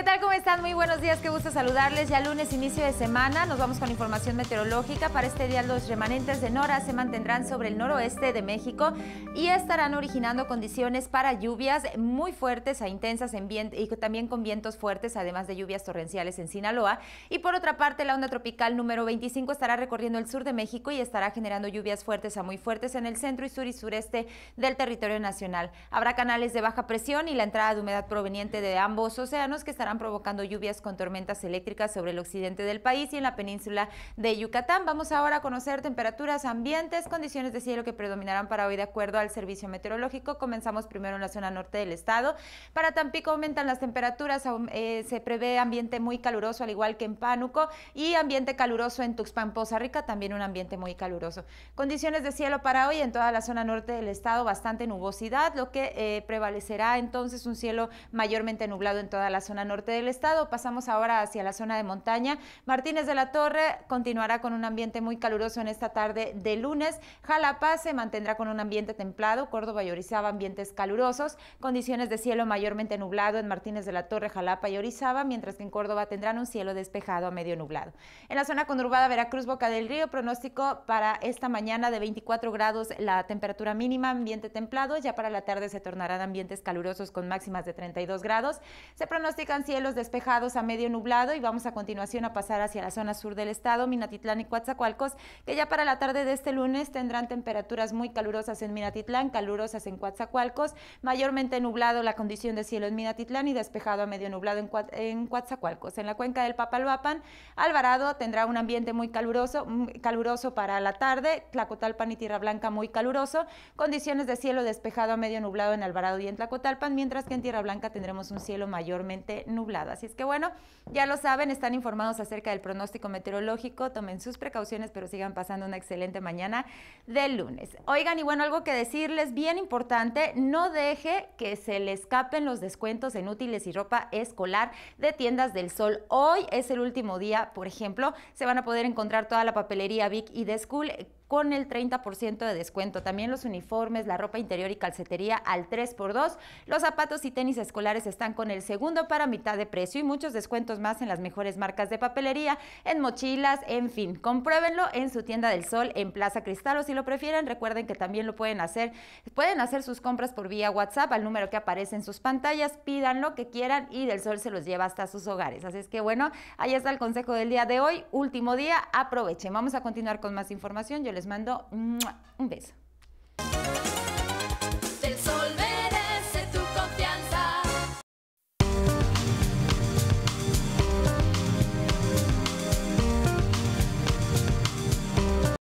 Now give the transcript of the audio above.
¿Qué tal? ¿Cómo están? Muy buenos días, qué gusto saludarles. Ya lunes, inicio de semana, nos vamos con información meteorológica. Para este día los remanentes de Nora se mantendrán sobre el noroeste de México y estarán originando condiciones para lluvias muy fuertes a e intensas en y también con vientos fuertes, además de lluvias torrenciales en Sinaloa. Y por otra parte, la onda tropical número 25 estará recorriendo el sur de México y estará generando lluvias fuertes a muy fuertes en el centro y sur y sureste del territorio nacional. Habrá canales de baja presión y la entrada de humedad proveniente de ambos océanos que estarán provocando lluvias con tormentas eléctricas sobre el occidente del país y en la península de Yucatán. Vamos ahora a conocer temperaturas, ambientes, condiciones de cielo que predominarán para hoy de acuerdo al servicio meteorológico. Comenzamos primero en la zona norte del estado. Para Tampico aumentan las temperaturas, eh, se prevé ambiente muy caluroso al igual que en Pánuco y ambiente caluroso en Tuxpan, Poza Rica, también un ambiente muy caluroso. Condiciones de cielo para hoy en toda la zona norte del estado, bastante nubosidad, lo que eh, prevalecerá entonces un cielo mayormente nublado en toda la zona norte del estado. Pasamos ahora hacia la zona de montaña. Martínez de la Torre continuará con un ambiente muy caluroso en esta tarde de lunes. Jalapa se mantendrá con un ambiente templado. Córdoba y Orizaba ambientes calurosos. Condiciones de cielo mayormente nublado en Martínez de la Torre, Jalapa y Orizaba, mientras que en Córdoba tendrán un cielo despejado a medio nublado. En la zona conurbada Veracruz, Boca del Río, pronóstico para esta mañana de 24 grados la temperatura mínima, ambiente templado. Ya para la tarde se tornarán ambientes calurosos con máximas de 32 grados. Se pronostican cielos despejados a medio nublado y vamos a continuación a pasar hacia la zona sur del estado, Minatitlán y Coatzacoalcos, que ya para la tarde de este lunes tendrán temperaturas muy calurosas en Minatitlán, calurosas en Coatzacoalcos, mayormente nublado la condición de cielo en Minatitlán y despejado a medio nublado en, en Coatzacoalcos. En la cuenca del Papaloapan, Alvarado tendrá un ambiente muy caluroso, muy mm, caluroso para la tarde, Tlacotalpan y Tierra Blanca muy caluroso, condiciones de cielo despejado a medio nublado en Alvarado y en Tlacotalpan, mientras que en Tierra Blanca tendremos un cielo mayormente nublado Así es que bueno, ya lo saben, están informados acerca del pronóstico meteorológico, tomen sus precauciones, pero sigan pasando una excelente mañana de lunes. Oigan, y bueno, algo que decirles bien importante, no deje que se le escapen los descuentos en útiles y ropa escolar de tiendas del sol. Hoy es el último día, por ejemplo, se van a poder encontrar toda la papelería Vic y de School con el 30% de descuento. También los uniformes, la ropa interior y calcetería al 3x2. Los zapatos y tenis escolares están con el segundo para mitad de precio y muchos descuentos más en las mejores marcas de papelería, en mochilas, en fin. Compruébenlo en su tienda del sol en Plaza Cristal o si lo prefieren, recuerden que también lo pueden hacer. Pueden hacer sus compras por vía WhatsApp al número que aparece en sus pantallas, pidan lo que quieran y del sol se los lleva hasta sus hogares. Así es que bueno, ahí está el consejo del día de hoy. Último día, aprovechen. Vamos a continuar con más información. Yo les les mando un beso.